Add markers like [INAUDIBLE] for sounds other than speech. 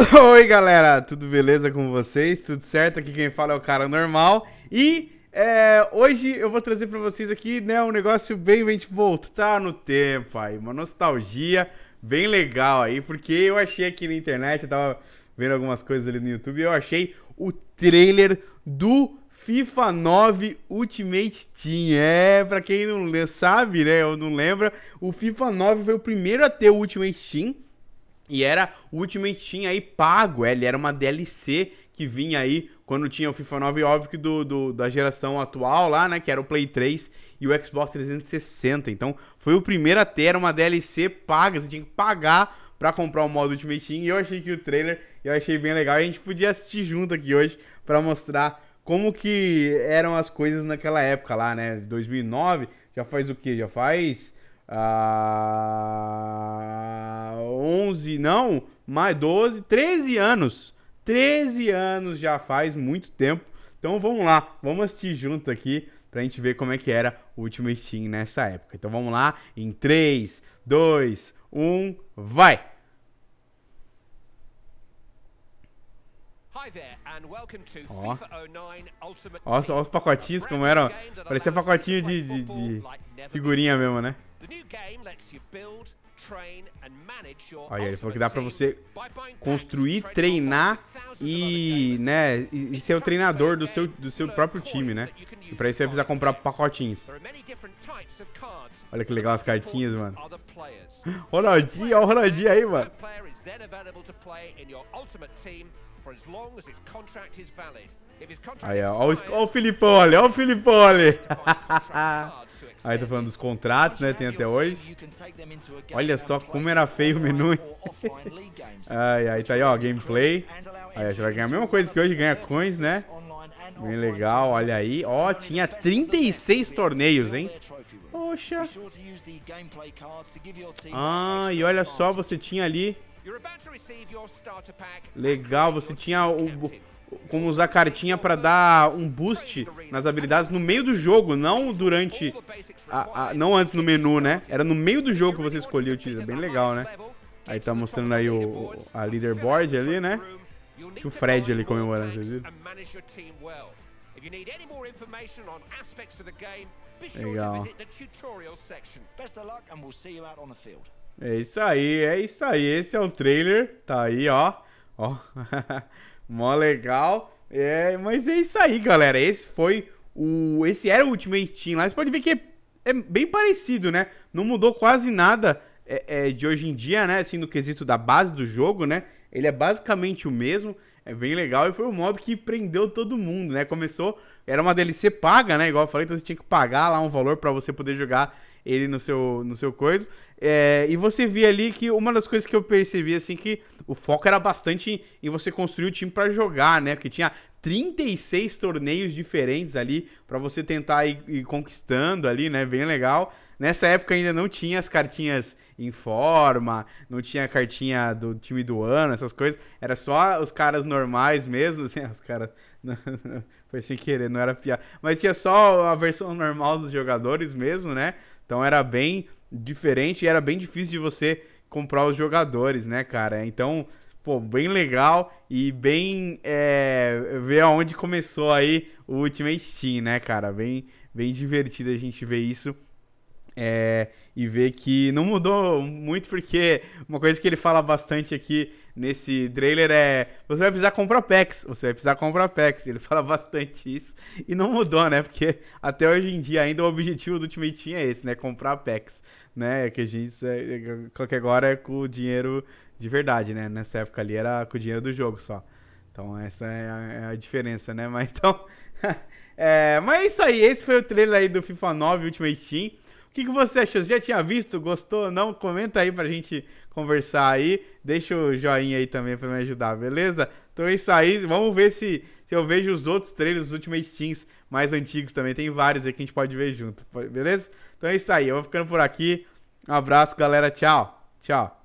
[LAUGHS] Oi galera, tudo beleza com vocês? Tudo certo? Aqui quem fala é o cara normal e é, hoje eu vou trazer para vocês aqui né, um negócio bem, bem tipo, voltar tá no tempo aí, uma nostalgia bem legal aí, porque eu achei aqui na internet, eu tava vendo algumas coisas ali no YouTube, eu achei o trailer do FIFA 9 Ultimate Team. É, para quem não sabe, né, ou não lembra, o FIFA 9 foi o primeiro a ter o Ultimate Team e era o Ultimate Team aí pago, ele era uma DLC que vinha aí quando tinha o FIFA 9, óbvio que do, do, da geração atual lá, né, que era o Play 3 e o Xbox 360. Então, foi o primeiro a ter uma DLC paga, você tinha que pagar para comprar o modo Ultimate Team. E eu achei que o trailer, eu achei bem legal, e a gente podia assistir junto aqui hoje para mostrar como que eram as coisas naquela época lá, né? 2009, já faz o quê? Já faz ah, 11, não, mais 12, 13 anos. 13 anos já faz muito tempo. Então vamos lá, vamos assistir junto aqui pra gente ver como é que era o último Steam nessa época. Então vamos lá, em 3, 2, 1, vai! Ó. Olha, olha oh os pacotinhos como eram. Parecia pacotinho de, de, de figurinha mesmo, né? Aí ele falou que dá pra você construir, treinar e, né, e ser o treinador do seu, do seu próprio time, né? E pra isso você vai precisar comprar pacotinhos. Olha que legal as cartinhas, mano. Ronaldinho, [LAUGHS] olha o Ronaldinho aí, mano. Aí, ó, ó, o, olha o Filipão ali, ó o Filipão ali. [LAUGHS] Aí tá falando dos contratos, né? Tem até hoje. Olha só como era feio o menu. aí, aí tá aí, ó, gameplay. Aí você vai ganhar a mesma coisa que hoje, ganha coins, né? Bem legal, olha aí. Ó, tinha 36 torneios, hein? Poxa. Ah, e olha só, você tinha ali... Legal, você tinha o como usar cartinha para dar um boost nas habilidades no meio do jogo, não durante a, a, não antes no menu, né? Era no meio do jogo que você escolhia utilizar, bem legal, né? Aí tá mostrando aí o, a leaderboard ali, né? que o Fred ali comemorando, vocês viram? Legal. É isso aí, é isso aí. Esse é o trailer. Tá aí, ó. Ó. [LAUGHS] Mó legal. É, mas é isso aí, galera. Esse foi o. Esse era o Ultimate Team lá. Você pode ver que é, é bem parecido, né? Não mudou quase nada é, é, de hoje em dia, né? Assim, no quesito da base do jogo, né? Ele é basicamente o mesmo. É bem legal e foi um modo que prendeu todo mundo, né? Começou, era uma DLC paga, né? Igual eu falei, então você tinha que pagar lá um valor para você poder jogar ele no seu, no seu coisa. É, e você via ali que uma das coisas que eu percebi, assim, que o foco era bastante em, em você construir o time para jogar, né? Porque tinha 36 torneios diferentes ali para você tentar ir, ir, conquistando ali, né? Bem legal. Nessa época ainda não tinha as cartinhas em forma, não tinha a cartinha do time do ano, essas coisas. Era só os caras normais mesmo, [LAUGHS] assim, os caras. Foi sem querer, não era piada. Mas tinha só a versão normal dos jogadores mesmo, né? Então era bem diferente e era bem difícil de você comprar os jogadores, né, cara? Então, pô, bem legal e bem é, ver aonde começou aí o Ultimate Team, né, cara? Bem, bem divertido a gente ver isso é, e ver que não mudou muito, porque uma coisa que ele fala bastante aqui nesse trailer é: você vai precisar comprar packs, você vai precisar comprar packs. Ele [LAUGHS] fala bastante isso e não mudou, né? Porque até hoje em dia ainda o objetivo do Ultimate Team é esse, né? Comprar packs, né? Que a gente, que agora é com o dinheiro de verdade, né? Nessa época ali era com o dinheiro do jogo só. Então essa é a, é a diferença, né? [LAUGHS] Mas então. [LAUGHS] é, mas é isso aí, esse foi o trailer aí do FIFA 9 Ultimate Team. O que, que você achou? Você já tinha visto? Gostou ou não? Comenta aí pra gente conversar aí. Deixa o joinha aí também pra me ajudar, beleza? Então é isso aí. Vamos ver se, se eu vejo os outros trailers, os Ultimate Teams mais antigos também. Tem vários aí que a gente pode ver junto, beleza? Então é isso aí. Eu vou ficando por aqui. Um abraço, galera. Tchau. Tchau.